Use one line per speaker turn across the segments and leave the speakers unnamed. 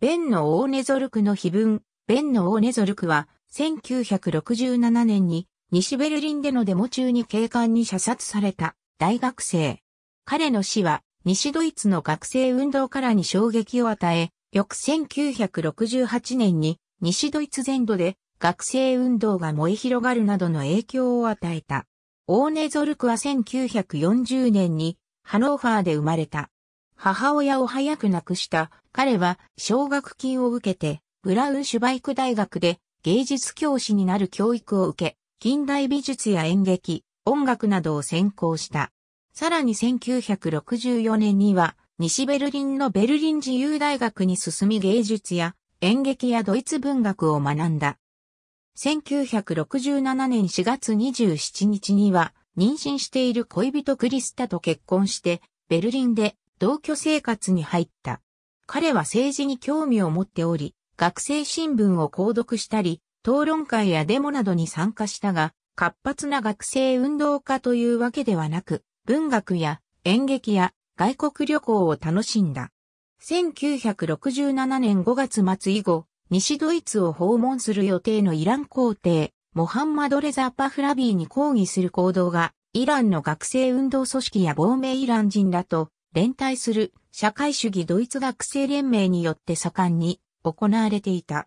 ベンのオーネゾルクの碑文、ベンのオーネゾルクは、1967年に西ベルリンでのデモ中に警官に射殺された大学生。彼の死は西ドイツの学生運動からに衝撃を与え、翌1968年に西ドイツ全土で学生運動が燃え広がるなどの影響を与えた。オーネゾルクは1940年にハノーファーで生まれた。母親を早く亡くした彼は奨学金を受けてブラウンシュバイク大学で芸術教師になる教育を受け、近代美術や演劇、音楽などを専攻した。さらに1964年には西ベルリンのベルリン自由大学に進み芸術や演劇やドイツ文学を学んだ。1967年4月27日には妊娠している恋人クリスタと結婚してベルリンで同居生活に入った。彼は政治に興味を持っており、学生新聞を購読したり、討論会やデモなどに参加したが、活発な学生運動家というわけではなく、文学や演劇や外国旅行を楽しんだ。1967年5月末以後、西ドイツを訪問する予定のイラン皇帝、モハンマド・レザ・パフラビーに抗議する行動が、イランの学生運動組織や亡命イラン人らと連帯する社会主義ドイツ学生連盟によって盛んに行われていた。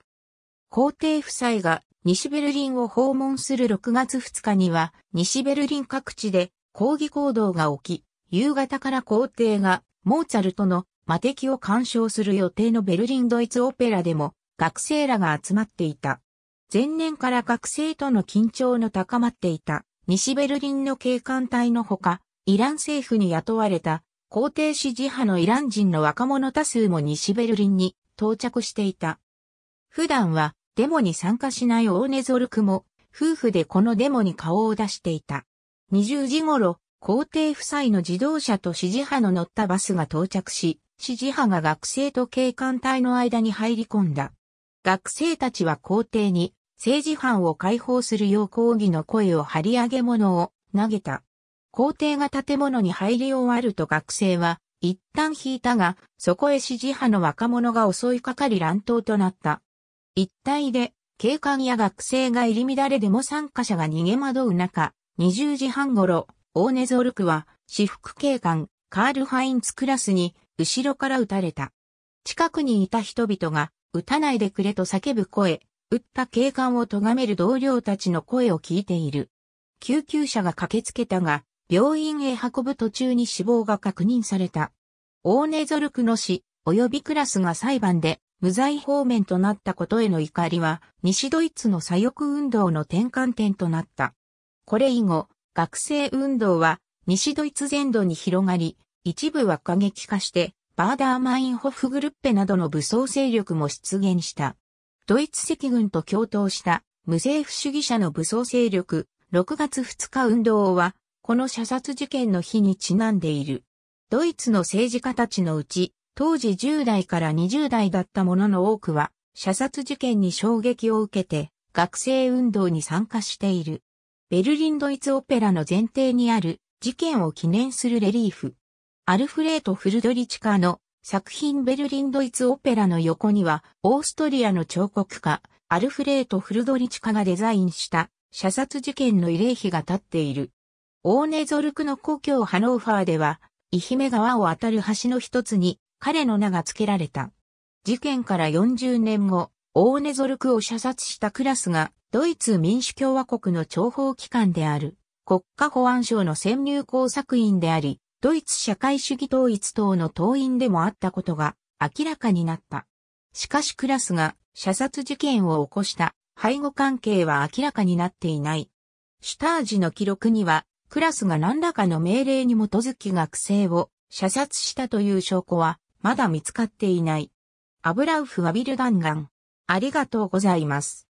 皇帝夫妻が西ベルリンを訪問する6月2日には西ベルリン各地で抗議行動が起き、夕方から皇帝がモーツァルトの魔敵を鑑賞する予定のベルリンドイツオペラでも学生らが集まっていた。前年から学生との緊張の高まっていた西ベルリンの警官隊のほか、イラン政府に雇われた皇帝支持派のイラン人の若者多数も西ベルリンに到着していた。普段はデモに参加しないオーネゾルクも夫婦でこのデモに顔を出していた。20時頃、皇帝夫妻の自動車と支持派の乗ったバスが到着し、支持派が学生と警官隊の間に入り込んだ。学生たちは皇帝に政治犯を解放するよう抗議の声を張り上げ物を投げた。校庭が建物に入り終わると学生は一旦引いたが、そこへ支持派の若者が襲いかかり乱闘となった。一帯で警官や学生が入り乱れでも参加者が逃げ惑う中、20時半頃、オーネゾルクは、私服警官、カール・ハインツクラスに、後ろから撃たれた。近くにいた人々が、撃たないでくれと叫ぶ声、撃った警官を咎める同僚たちの声を聞いている。救急車が駆けつけたが、病院へ運ぶ途中に死亡が確認された。オーネゾルクの死、及びクラスが裁判で無罪方面となったことへの怒りは、西ドイツの左翼運動の転換点となった。これ以後、学生運動は西ドイツ全土に広がり、一部は過激化して、バーダーマインホフグルッペなどの武装勢力も出現した。ドイツ赤軍と共闘した無政府主義者の武装勢力6月2日運動はこの射殺事件の日にちなんでいる。ドイツの政治家たちのうち、当時10代から20代だったものの多くは、射殺事件に衝撃を受けて、学生運動に参加している。ベルリンドイツオペラの前提にある事件を記念するレリーフ。アルフレート・フルドリチカの作品ベルリンドイツオペラの横には、オーストリアの彫刻家、アルフレート・フルドリチカがデザインした射殺事件の慰霊碑が立っている。オーネゾルクの故郷ハノーファーでは、イヒメ川を渡る橋の一つに彼の名が付けられた。事件から40年後、オーネゾルクを射殺したクラスが、ドイツ民主共和国の諜報機関である、国家保安省の潜入工作員であり、ドイツ社会主義統一党の党員でもあったことが明らかになった。しかしクラスが射殺事件を起こした背後関係は明らかになっていない。シュタージの記録にはクラスが何らかの命令に基づき学生を射殺したという証拠は、まだ見つかっていない。アブラウフはビルダンガン。ありがとうございます。